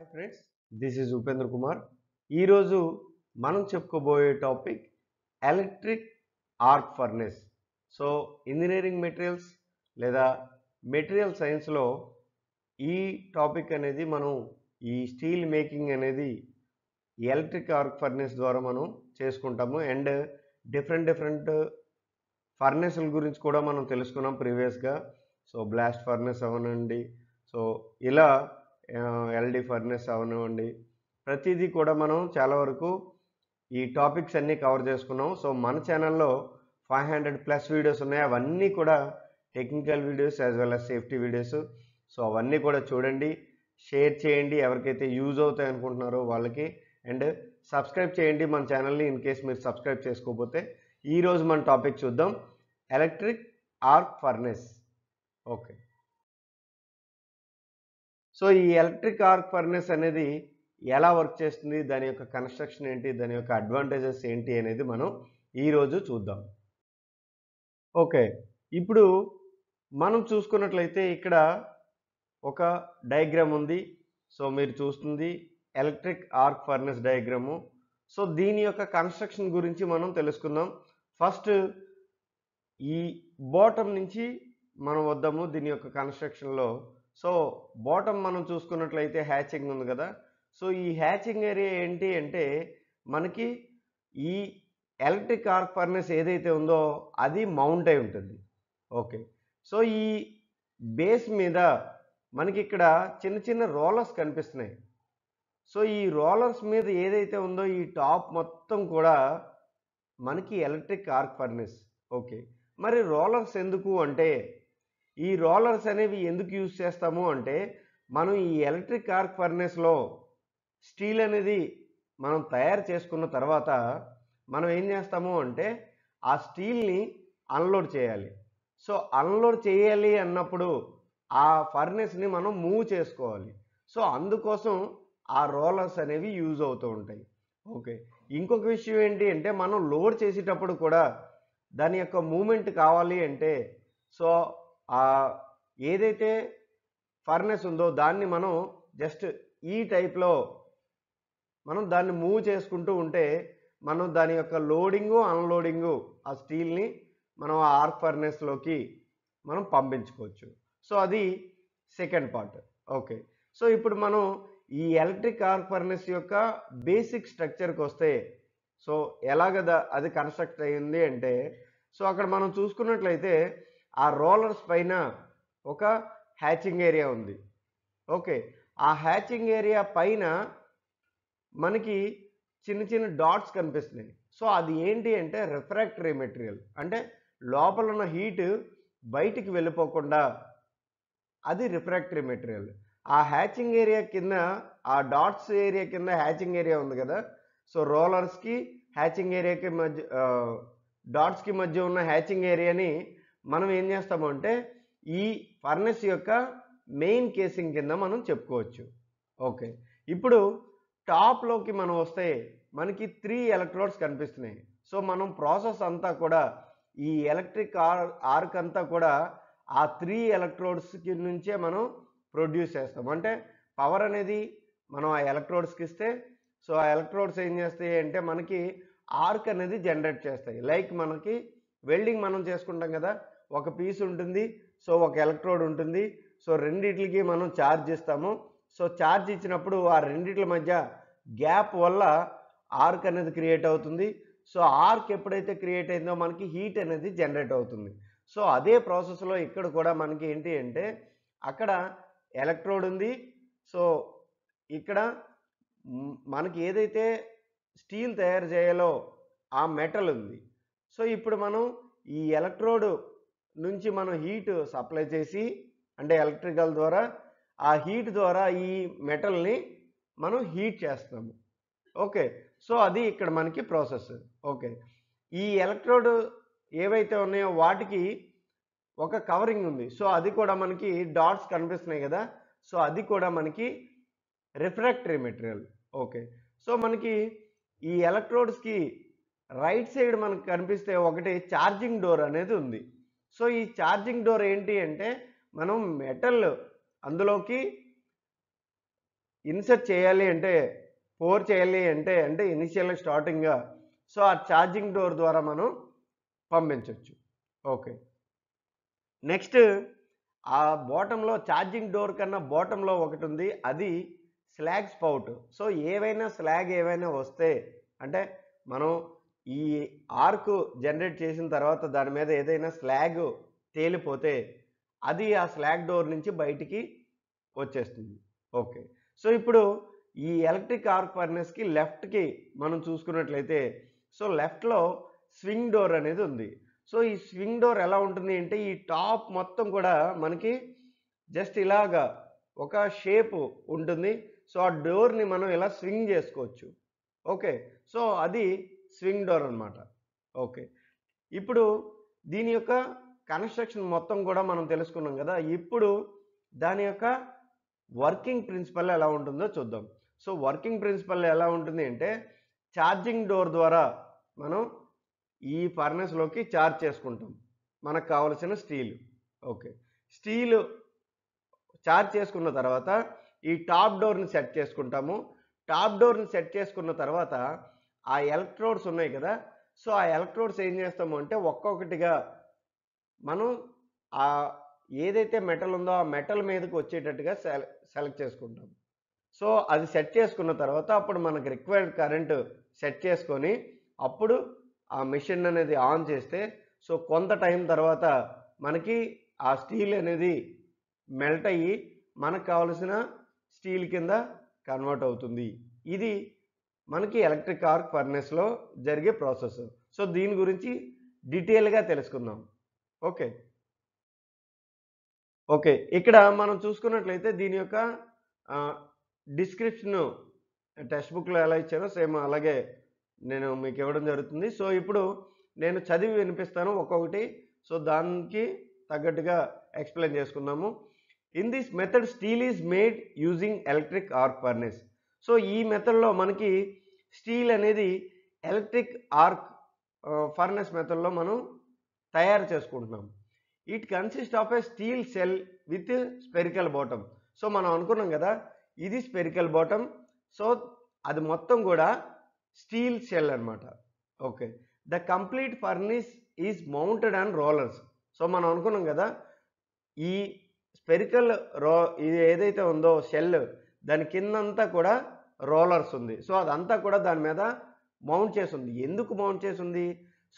hi friends this is Upendra Kumar ఈరోజు మనం చెప్పుకోబోయే topic electric arc furnace so engineering materials లేదా మెటీరియల్ సైన్స్లో ఈ టాపిక్ అనేది మనం ఈ స్టీల్ మేకింగ్ అనేది ఎలక్ట్రిక్ ఆర్క్ ఫర్నెస్ ద్వారా మనం చేసుకుంటాము అండ్ డిఫరెంట్ డిఫరెంట్ ఫర్నెస్ల గురించి కూడా మనం తెలుసుకున్నాం ప్రీవియస్గా సో బ్లాస్ట్ ఫర్నెస్ అవనండి సో ఇలా ఎల్డి ఫర్నెస్ అవనివ్వండి ప్రతిదీ కూడా మనం చాలా వరకు ఈ టాపిక్స్ అన్నీ కవర్ చేసుకున్నాం సో మన ఛానల్లో ఫైవ్ హండ్రెడ్ ప్లస్ వీడియోస్ ఉన్నాయి అవన్నీ కూడా technical videos as well as safety videos so అవన్నీ కూడా చూడండి షేర్ చేయండి ఎవరికైతే యూజ్ అవుతాయి అనుకుంటున్నారో వాళ్ళకి అండ్ సబ్స్క్రైబ్ చేయండి మన ఛానల్ని ఇన్ కేస్ మీరు సబ్స్క్రైబ్ చేసుకోకపోతే ఈరోజు మన టాపిక్ చూద్దాం electric arc furnace okay so ఈ ఎలక్ట్రిక్ ఆర్క్ ఫర్నెస్ అనేది ఎలా వర్క్ చేస్తుంది దాని యొక్క కన్స్ట్రక్షన్ ఏంటి దాని యొక్క అడ్వాంటేజెస్ ఏంటి అనేది మనం ఈరోజు చూద్దాం ఓకే ఇప్పుడు మనం చూసుకున్నట్లయితే ఇక్కడ ఒక డయాగ్రామ్ ఉంది సో మీరు చూస్తుంది electric arc furnace diagram so దీని యొక్క కన్స్ట్రక్షన్ గురించి మనం తెలుసుకుందాం ఫస్ట్ ఈ బాటం నుంచి మనం వద్దాము దీని యొక్క కన్స్ట్రక్షన్లో సో బాటమ్ మనం చూసుకున్నట్లయితే హ్యాచింగ్ ఉంది కదా సో ఈ హ్యాచింగ్ ఏరియా ఏంటి అంటే మనకి ఈ ఎలక్ట్రిక్ ఆర్క్ ఫర్నెస్ ఏదైతే ఉందో అది మౌంట్ అయి ఉంటుంది ఓకే సో ఈ బేస్ మీద మనకి ఇక్కడ చిన్న చిన్న రోలర్స్ కనిపిస్తున్నాయి సో ఈ రోలర్స్ మీద ఏదైతే ఉందో ఈ టాప్ మొత్తం కూడా మనకి ఎలక్ట్రిక్ ఆర్క్ ఫర్నెస్ ఓకే మరి రోలర్స్ ఎందుకు అంటే ఈ రోలర్స్ అనేవి ఎందుకు యూజ్ చేస్తాము అంటే మనం ఈ ఎలక్ట్రిక్ కార్క్ ఫర్నెస్లో స్టీల్ అనేది మనం తయారు చేసుకున్న తర్వాత మనం ఏం చేస్తాము అంటే ఆ స్టీల్ని అన్లోడ్ చేయాలి సో అన్లోడ్ చేయాలి అన్నప్పుడు ఆ ఫర్నెస్ని మనం మూవ్ చేసుకోవాలి సో అందుకోసం ఆ రోలర్స్ అనేవి యూజ్ అవుతూ ఉంటాయి ఓకే ఇంకొక విషయం ఏంటి అంటే మనం లోడ్ చేసేటప్పుడు కూడా దాని యొక్క మూమెంట్ కావాలి అంటే సో ఏదైతే ఫర్నెస్ ఉందో దాన్ని మనం జస్ట్ ఈ టైప్లో మనం దాన్ని మూవ్ చేసుకుంటూ ఉంటే మనం దాని యొక్క లోడింగు అన్లోడింగు ఆ స్టీల్ని మనం ఆ ఆర్క్ ఫర్నెస్లోకి మనం పంపించుకోవచ్చు సో అది సెకండ్ పార్ట్ ఓకే సో ఇప్పుడు మనం ఈ ఎలక్ట్రిక్ ఆర్క్ ఫర్నెస్ యొక్క బేసిక్ స్ట్రక్చర్కి వస్తే సో ఎలాగ అది కన్స్ట్రక్ట్ అయ్యింది అంటే సో అక్కడ మనం చూసుకున్నట్లయితే ఆ రోలర్స్ పైన ఒక హ్యాచింగ్ ఏరియా ఉంది ఓకే ఆ హ్యాచింగ్ ఏరియా పైన మనకి చిన్న చిన్న డాట్స్ కనిపిస్తున్నాయి సో అది ఏంటి అంటే రిఫ్రాక్టరీ మెటీరియల్ అంటే లోపల ఉన్న హీట్ బయటికి వెళ్ళిపోకుండా అది రిఫ్రాక్టరీ మెటీరియల్ ఆ హ్యాచింగ్ ఏరియా కింద ఆ డాట్స్ ఏరియా కింద హ్యాచింగ్ ఏరియా ఉంది కదా సో రోలర్స్కి హ్యాచింగ్ ఏరియాకి మధ్య డాట్స్కి మధ్య ఉన్న హ్యాచింగ్ ఏరియాని మనం ఏం చేస్తాము అంటే ఈ ఫర్నెస్ యొక్క మెయిన్ కేసింగ్ కింద మనం చెప్పుకోవచ్చు ఓకే ఇప్పుడు టాప్లోకి మనం వస్తే మనకి త్రీ ఎలక్ట్రోడ్స్ కనిపిస్తున్నాయి సో మనం ప్రాసెస్ అంతా కూడా ఈ ఎలక్ట్రిక్ ఆర్ ఆర్క్ అంతా కూడా ఆ త్రీ ఎలక్ట్రోడ్స్కి నుంచే మనం ప్రొడ్యూస్ చేస్తాం అంటే పవర్ అనేది మనం ఆ ఎలక్ట్రోడ్స్కి ఇస్తే సో ఆ ఎలక్ట్రోడ్స్ ఏం చేస్తాయి అంటే మనకి ఆర్క్ అనేది జనరేట్ చేస్తాయి లైక్ మనకి వెల్డింగ్ మనం చేసుకుంటాం కదా ఒక పీస్ ఉంటుంది సో ఒక ఎలక్ట్రోడ్ ఉంటుంది సో రెండిటికి మనం ఛార్జ్ ఇస్తాము సో ఛార్జ్ ఇచ్చినప్పుడు ఆ రెండిట్ల మధ్య గ్యాప్ వల్ల ఆర్క్ అనేది క్రియేట్ అవుతుంది సో ఆర్క్ ఎప్పుడైతే క్రియేట్ అయిందో మనకి హీట్ అనేది జనరేట్ అవుతుంది సో అదే ప్రాసెస్లో ఇక్కడ కూడా మనకి ఏంటి అంటే అక్కడ ఎలక్ట్రోడ్ ఉంది సో ఇక్కడ మనకి ఏదైతే స్టీల్ తయారు చేయాలో ఆ మెటల్ ఉంది సో ఇప్పుడు మనం ఈ ఎలక్ట్రోడ్ నుంచి మనం హీట్ సప్లై చేసి అంటే ఎలక్ట్రికల్ ద్వారా ఆ హీట్ ద్వారా ఈ మెటల్ని మనం హీట్ చేస్తున్నాము ఓకే సో అది ఇక్కడ మనకి ప్రాసెస్ ఓకే ఈ ఎలక్ట్రోడ్ ఏవైతే ఉన్నాయో వాటికి ఒక కవరింగ్ ఉంది సో అది కూడా మనకి డాట్స్ కనిపిస్తున్నాయి కదా సో అది కూడా మనకి రిఫ్రాక్టరీ మెటీరియల్ ఓకే సో మనకి ఈ ఎలక్ట్రోడ్స్కి రైట్ సైడ్ మనకు కనిపిస్తే ఒకటి ఛార్జింగ్ డోర్ అనేది ఉంది సో ఈ ఛార్జింగ్ డోర్ ఏంటి అంటే మనం మెటల్ అందులోకి ఇన్సర్ట్ చేయాలి అంటే పోర్ చేయాలి అంటే అంటే ఇనిషియల్ స్టార్టింగ్గా సో ఆ ఛార్జింగ్ డోర్ ద్వారా మనం పంపించవచ్చు ఓకే నెక్స్ట్ ఆ బాటంలో ఛార్జింగ్ డోర్ కన్నా బాటంలో ఒకటి ఉంది అది స్లాగ్ స్పౌట్ సో ఏవైనా స్లాగ్ ఏవైనా వస్తే అంటే మనం ఈ ఆర్క్ జనరేట్ చేసిన తర్వాత దాని మీద ఏదైనా స్లాగ్ తేలిపోతే అది ఆ స్లాగ్ డోర్ నుంచి బయటికి వచ్చేస్తుంది ఓకే సో ఇప్పుడు ఈ ఎలక్ట్రిక్ ఆర్క్ ఫర్నెస్కి లెఫ్ట్కి మనం చూసుకున్నట్లయితే సో లెఫ్ట్లో స్వింగ్ డోర్ అనేది ఉంది సో ఈ స్వింగ్ డోర్ ఎలా ఉంటుంది అంటే ఈ టాప్ మొత్తం కూడా మనకి జస్ట్ ఇలాగా ఒక షేప్ ఉంటుంది సో ఆ డోర్ని మనం ఇలా స్వింగ్ చేసుకోవచ్చు ఓకే సో అది స్వింగ్ డోర్ అనమాట ఓకే ఇప్పుడు దీని యొక్క కన్స్ట్రక్షన్ మొత్తం కూడా మనం తెలుసుకున్నాం కదా ఇప్పుడు దాని యొక్క వర్కింగ్ ప్రిన్సిపల్ ఎలా ఉంటుందో చూద్దాం సో వర్కింగ్ ప్రిన్సిపల్ ఎలా ఉంటుంది అంటే ఛార్జింగ్ డోర్ ద్వారా మనం ఈ ఫర్నెస్లోకి ఛార్జ్ చేసుకుంటాం మనకు కావలసిన స్టీల్ ఓకే స్టీల్ ఛార్జ్ చేసుకున్న తర్వాత ఈ టాప్ డోర్ని సెట్ చేసుకుంటాము టాప్ డోర్ని సెట్ చేసుకున్న తర్వాత ఆ ఎలక్ట్రోడ్స్ ఉన్నాయి కదా సో ఆ ఎలక్ట్రోడ్స్ ఏం చేస్తాము అంటే ఒక్కొక్కటిగా మనం ఆ ఏదైతే మెటల్ ఉందో ఆ మెటల్ మీదకి వచ్చేటట్టుగా సెలెక్ట్ చేసుకుంటాం సో అది సెట్ చేసుకున్న తర్వాత అప్పుడు మనకు రిక్వైర్డ్ కరెంటు సెట్ చేసుకొని అప్పుడు ఆ మిషన్ అనేది ఆన్ చేస్తే సో కొంత టైం తర్వాత మనకి ఆ స్టీల్ అనేది మెల్ట్ అయ్యి మనకు కావలసిన స్టీల్ కింద కన్వర్ట్ అవుతుంది ఇది మనకి ఎలక్ట్రిక్ ఆర్క్ ఫర్నెస్లో జరిగే ప్రాసెస్ సో దీని గురించి డీటెయిల్గా తెలుసుకుందాం ఓకే ఓకే ఇక్కడ మనం చూసుకున్నట్లయితే దీని యొక్క డిస్క్రిప్షన్ టెక్స్ట్ బుక్లో ఎలా ఇచ్చానో సేమ్ అలాగే నేను మీకు ఇవ్వడం జరుగుతుంది సో ఇప్పుడు నేను చదివి వినిపిస్తాను ఒక్కొక్కటి సో దానికి తగ్గట్టుగా ఎక్స్ప్లెయిన్ చేసుకుందాము in this method steel is made using electric arc furnace so ఈ మెథడ్లో మనకి స్టీల్ అనేది ఎలక్ట్రిక్ ఆర్క్ ఫర్నెస్ మెథడ్లో మనం తయారు చేసుకుంటున్నాం it consist of a steel shell with spherical bottom so మనం అనుకున్నాం కదా ఇది స్పెరికల్ బాటమ్ సో అది మొత్తం కూడా స్టీల్ సెల్ అనమాట okay the complete furnace is mounted and rollers so మనం అనుకున్నాం కదా ఈ స్పెరికల్ రో ఇది ఏదైతే ఉందో సెల్ దాని కిందంతా కూడా రోలర్స్ ఉంది సో అదంతా కూడా దాని మీద మౌంట్ చేసింది ఎందుకు మౌంట్ చేసింది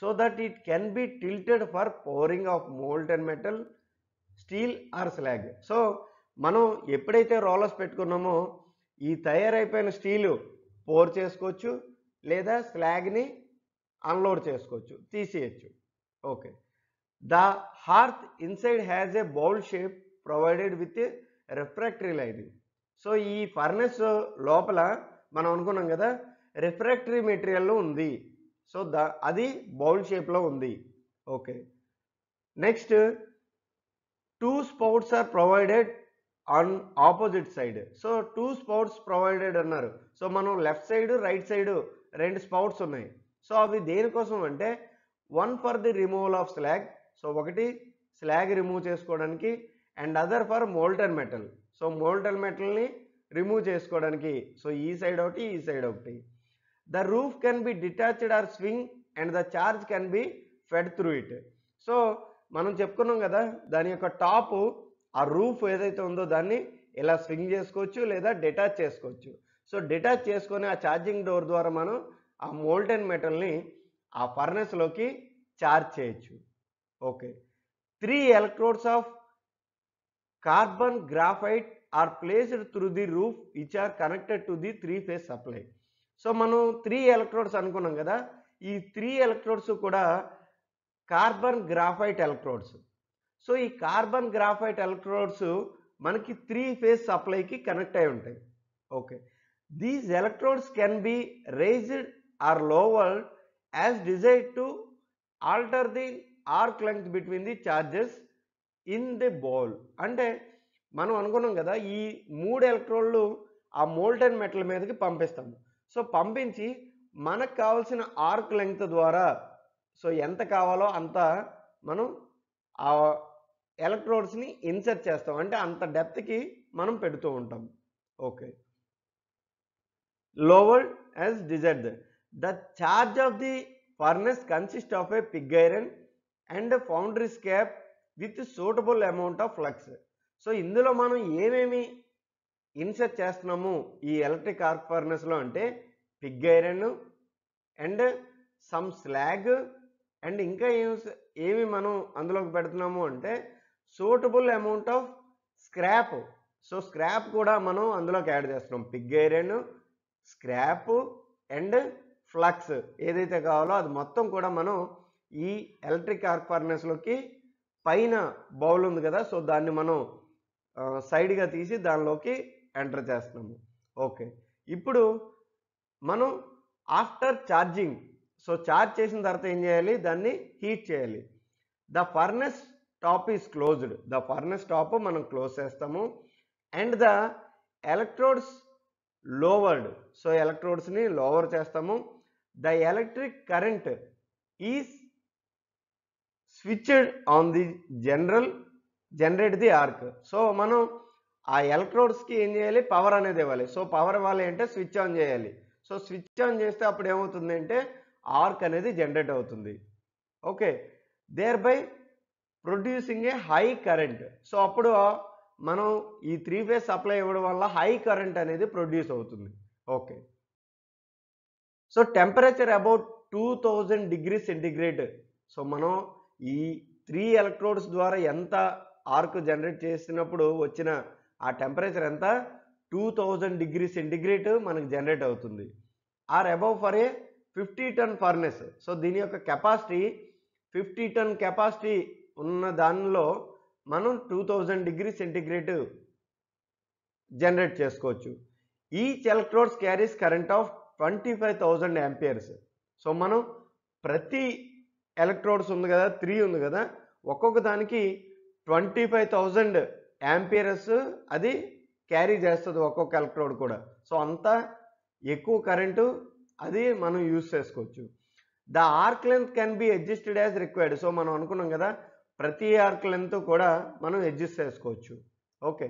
so that it can be tilted for pouring of molten metal steel or slag so మనం ఎప్పుడైతే రోలర్స్ పెట్టుకున్నామో ఈ తయారైపోయిన స్టీలు పోర్ చేసుకోవచ్చు లేదా స్లాగ్ని అన్లోడ్ చేసుకోవచ్చు తీసేయచ్చు okay the hearth inside has a bowl shape provided with refractory lining so ఈ furnace లోపల మనం అనుకున్నాం కదా రిఫ్రాక్టరీ మెటీరియల్లో ఉంది సో ద అది బౌల్ షేప్లో ఉంది okay next two spouts are provided on opposite side so two spouts provided అన్నారు సో మనం లెఫ్ట్ సైడ్ రైట్ సైడ్ రెండు స్పౌట్స్ ఉన్నాయి సో అవి దేనికోసం అంటే one for the removal of slag so ఒకటి స్లాగ్ రిమూవ్ చేసుకోవడానికి and other for molten metal so molten మెటల్ని రిమూవ్ చేసుకోవడానికి సో ఈ సైడ్ ఒకటి ఈ సైడ్ ఒకటి the roof can be detached or swing and the charge can be fed through it so మనం చెప్పుకున్నాం కదా దాని యొక్క టాప్ ఆ రూఫ్ ఏదైతే ఉందో దాన్ని ఇలా స్వింగ్ చేసుకోవచ్చు లేదా డిటాచ్ చేసుకోవచ్చు సో డిటాచ్ చేసుకొని ఆ ఛార్జింగ్ డోర్ ద్వారా మనం ఆ మోల్టెన్ మెటల్ని ఆ ఫర్నెస్లోకి ఛార్జ్ చేయొచ్చు okay three electrodes of carbon graphite are placed through the roof which are connected to the three phase supply so మనం త్రీ ఎలక్ట్రోడ్స్ అనుకున్నాం కదా ఈ త్రీ ఎలక్ట్రోడ్స్ కూడా కార్బన్ గ్రాఫైట్ ఎలక్ట్రోడ్స్ సో ఈ కార్బన్ గ్రాఫైట్ ఎలక్ట్రోడ్స్ మనకి three phase సప్లైకి connect అయి ఉంటాయి okay these electrodes can be raised or lower as desire to alter the arc length between the charges in the bowl అంటే మనం అనుకున్నాం కదా ఈ మూడు ఎలక్ట్రాన్లు ఆ మోల్టెన్ మెటల్ మీదకి పంపిస్తాము సో పంపించి మనకు కావాల్సిన ఆర్క్ లెంగ్త్ ద్వారా సో ఎంత కావాలో అంత మనం ఆ ఎలక్ట్రోడ్స్ని ఇన్సర్ట్ చేస్తాం అంటే అంత డెప్త్కి మనం పెడుతూ ఉంటాం okay lowered as desired the charge of the furnace consist of a pig iron and foundry scrap with suitable amount of flux so ఇందులో మనం ఏమేమి ఇన్సర్ట్ చేస్తున్నాము ఈ ఎలక్ట్రిక్ ఆర్క్ ఫర్నెస్లో అంటే pig iron and some slag and ఇంకా ఏమి ఏమి మనం అందులోకి పెడుతున్నాము అంటే suitable amount of scrap so scrap కూడా మనం అందులోకి యాడ్ చేస్తున్నాం pig iron scrap and flux ఏదైతే కావాలో అది మొత్తం కూడా మనం ఈ ఎలక్ట్రిక్ ఆర్క్ ఫర్నెస్లోకి పైన బౌల్ ఉంది కదా సో దాన్ని మనం సైడ్గా తీసి దానిలోకి ఎంటర్ చేస్తున్నాము ఓకే ఇప్పుడు మనం ఆఫ్టర్ ఛార్జింగ్ సో ఛార్జ్ చేసిన తర్వాత ఏం చేయాలి దాన్ని హీట్ చేయాలి the furnace top is closed the furnace top మనం క్లోజ్ చేస్తాము and the electrodes lowered so ఎలక్ట్రోడ్స్ని లోవర్ చేస్తాము the electric current is switched on the general generate the arc so మనం ఆ ఎలక్ట్రోడ్స్కి ఏం చేయాలి పవర్ అనేది ఇవ్వాలి సో పవర్ ఇవ్వాలి అంటే స్విచ్ ఆన్ చేయాలి సో స్విచ్ ఆన్ చేస్తే అప్పుడు ఏమవుతుంది అంటే ఆర్క్ అనేది జనరేట్ అవుతుంది okay thereby producing a high current so అప్పుడు మనం ఈ త్రీ ఫేజ్ సప్లై ఇవ్వడం వల్ల హై కరెంట్ అనేది ప్రొడ్యూస్ అవుతుంది okay so temperature about two thousand degree centigrade so మనం ఈ త్రీ ఎలక్ట్రోడ్స్ ద్వారా ఎంత ఆర్క్ జనరేట్ చేసినప్పుడు వచ్చిన ఆ టెంపరేచర్ ఎంత టూ థౌజండ్ డిగ్రీ సెంటిగ్రేట్ మనకు జనరేట్ అవుతుంది or above for a fifty ton furnace so దీని యొక్క కెపాసిటీ ఫిఫ్టీ టన్ కెపాసిటీ ఉన్న దానిలో మనం two thousand degree centigrade generate చేసుకోవచ్చు each electrodes carries current of twenty five thousand amperes so మనం ప్రతి ఎలక్ట్రోడ్స్ ఉంది కదా త్రీ ఉంది కదా ఒక్కొక్క దానికి ట్వంటీ ఫైవ్ థౌజండ్ యాంపియర్స్ అది క్యారీ చేస్తుంది ఒక్కొక్క ఎలక్ట్రోడ్ కూడా సో అంత ఎక్కువ కరెంటు అది మనం యూస్ చేసుకోవచ్చు the arc length can be adjusted as required so మనం అనుకున్నాం కదా ప్రతి ఆర్క్ లెంత్ కూడా మనం అడ్జస్ట్ చేసుకోవచ్చు okay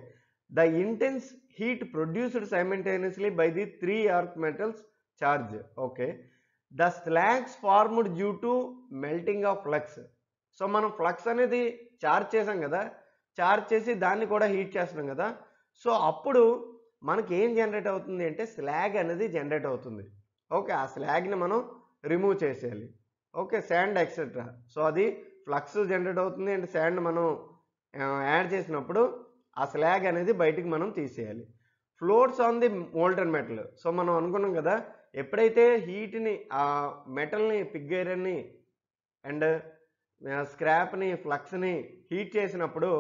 the intense heat produced simultaneously by the three arc metals charge okay the slags formed due to melting of flux so మనం flux అనేది charge చేసాం కదా చార్జ్ చేసి దాన్ని కూడా హీట్ చేస్తున్నాం కదా సో అప్పుడు మనకి ఏం జనరేట్ అవుతుంది అంటే స్లాగ్ అనేది జనరేట్ అవుతుంది ఓకే ఆ స్లాగ్ని మనం రిమూవ్ చేసేయాలి ఓకే శాండ్ ఎక్సెట్రా సో అది ఫ్లక్స్ జనరేట్ అవుతుంది అండ్ శాండ్ మనం యాడ్ చేసినప్పుడు ఆ స్లాగ్ అనేది బయటికి మనం తీసేయాలి floats on the molten metal so మనం అనుకున్నాం కదా ఎప్పుడైతే హీట్ని ఆ మెటల్ని పిగ్ అండ్ స్క్రాప్ని ఫ్లక్స్ని హీట్ చేసినప్పుడు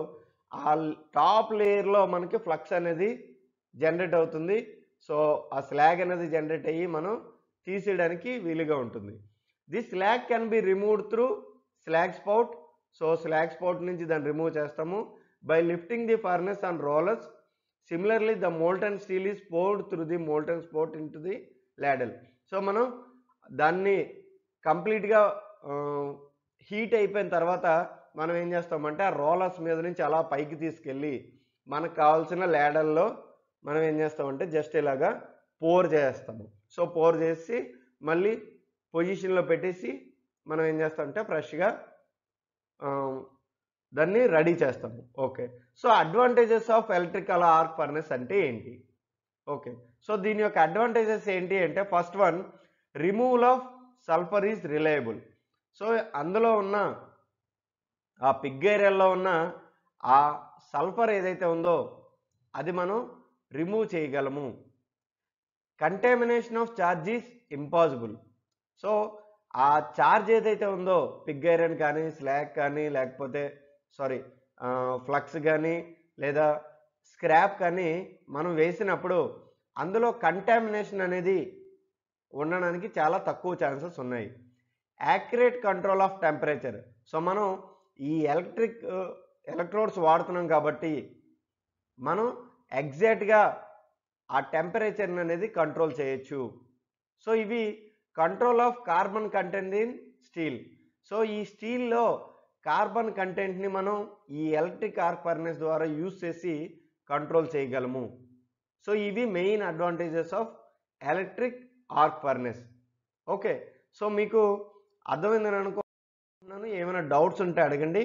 ఆ టాప్ లేయర్లో మనకి ఫ్లక్స్ అనేది జనరేట్ అవుతుంది సో ఆ స్లాగ్ అనేది జనరేట్ అయ్యి మనం తీసేయడానికి వీలుగా ఉంటుంది the slag can be removed through slag spout so slag spout నుంచి దాన్ని రిమూవ్ చేస్తాము by lifting the furnace and rollers similarly the molten steel is poured through the molten spout in the ladle so మనం దాన్ని కంప్లీట్గా heat అయిపోయిన తర్వాత మనం ఏం చేస్తామంటే ఆ రోలర్స్ మీద నుంచి అలా పైకి తీసుకెళ్ళి మనకు కావాల్సిన ల్యాడల్లో మనం ఏం చేస్తామంటే జస్ట్ ఇలాగా పోర్ చేస్తాము సో పోర్ చేసి మళ్ళీ పొజిషన్లో పెట్టేసి మనం ఏం చేస్తామంటే ఫ్రెష్గా దాన్ని రెడీ చేస్తాము okay so advantages of electrical arc furnace అంటే ఏంటి ఓకే సో దీని యొక్క అడ్వాంటేజెస్ ఏంటి అంటే first one removal of sulphur is reliable so అందులో ఉన్న ఆ పిగ్ ఏరియాలో ఉన్న ఆ సల్ఫర్ ఏదైతే ఉందో అది మనం రిమూవ్ చేయగలము contamination of is impossible so ఆ ఛార్జ్ ఏదైతే ఉందో పిగ్ ఐరన్ కానీ స్లాగ్ కానీ లేకపోతే సారీ ఫ్లక్స్ కానీ లేదా స్క్రాప్ కానీ మనం వేసినప్పుడు అందులో కంటామినేషన్ అనేది ఉండడానికి చాలా తక్కువ ఛాన్సెస్ ఉన్నాయి accurate control of temperature so మనం ఈ ఎలక్ట్రిక్ ఎలక్ట్రోడ్స్ వాడుతున్నాం కాబట్టి మనం ఎగ్జాక్ట్గా ఆ టెంపరేచర్ని అనేది కంట్రోల్ చేయొచ్చు సో ఇవి control of carbon content in steel so ఈ స్టీల్లో కార్బన్ కంటెంట్ని మనం ఈ ఎలక్ట్రిక్ ఆర్క్ ఫర్నెస్ ద్వారా యూస్ చేసి కంట్రోల్ చేయగలము సో ఇవి main advantages of electric arc furnace okay so మీకు అర్థమైందని అనుకుంటున్నాను ఏమైనా డౌట్స్ ఉంటే అడగండి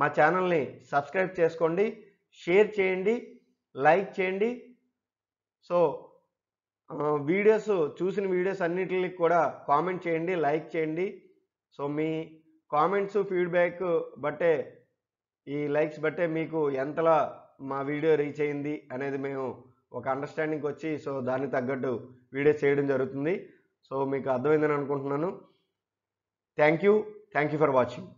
మా ఛానల్ని సబ్స్క్రైబ్ చేసుకోండి షేర్ చేయండి లైక్ చేయండి సో వీడియోస్ చూసిన వీడియోస్ అన్నింటికి కూడా కామెంట్ చేయండి లైక్ చేయండి సో మీ కామెంట్స్ ఫీడ్బ్యాక్ బట్టే ఈ లైక్స్ బట్టే మీకు ఎంతలా మా వీడియో రీచ్ అయింది అనేది మేము ఒక అండర్స్టాండింగ్ వచ్చి సో దానికి తగ్గట్టు వీడియో చేయడం జరుగుతుంది సో మీకు అర్థమైందని అనుకుంటున్నాను thank you thank you for watching